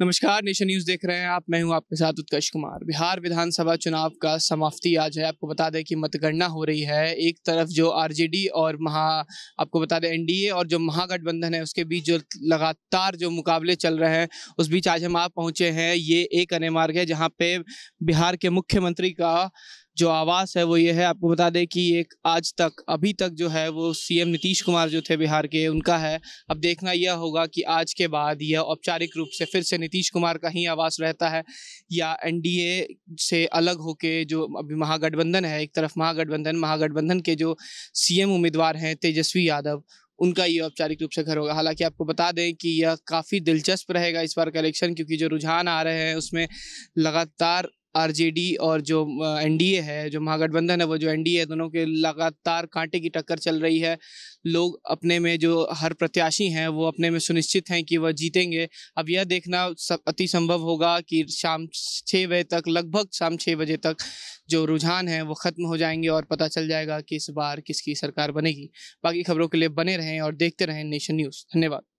नमस्कार nation news देख रहे हैं आप मैं हूं आपके साथ उत्कर्ष कुमार बिहार विधानसभा चुनाव का समाप्ति आज है आपको बता दें कि मतगणना हो रही है एक तरफ जो आरजेडी और महा आपको बता दें एनडीए और जो महागठबंधन है उसके बीच जो लगातार जो मुकाबले चल रहे हैं उस बीच आज हम आप पहुंचे हैं ये एक अन्य मार्ग है जहाँ पे बिहार के मुख्यमंत्री का जो आवास है वो ये है आपको बता दें कि एक आज तक अभी तक जो है वो सीएम नीतीश कुमार जो थे बिहार के उनका है अब देखना यह होगा कि आज के बाद यह औपचारिक रूप से फिर से नीतीश कुमार का ही आवास रहता है या एनडीए से अलग होके जो अभी महागठबंधन है एक तरफ महागठबंधन महागठबंधन के जो सीएम उम्मीदवार हैं तेजस्वी यादव उनका ये औपचारिक रूप से घर होगा हालांकि आपको बता दें कि यह काफ़ी दिलचस्प रहेगा इस बार का इलेक्शन क्योंकि जो रुझान आ रहे हैं उसमें लगातार आरजेडी और जो एनडीए है जो महागठबंधन है वो जो एनडीए है दोनों के लगातार कांटे की टक्कर चल रही है लोग अपने में जो हर प्रत्याशी हैं वो अपने में सुनिश्चित हैं कि वह जीतेंगे अब यह देखना अति संभव होगा कि शाम छः बजे तक लगभग शाम छः बजे तक जो रुझान है वो ख़त्म हो जाएंगे और पता चल जाएगा कि इस बार किसकी सरकार बनेगी बाकी खबरों के लिए बने रहें और देखते रहें नेशन न्यूज़ धन्यवाद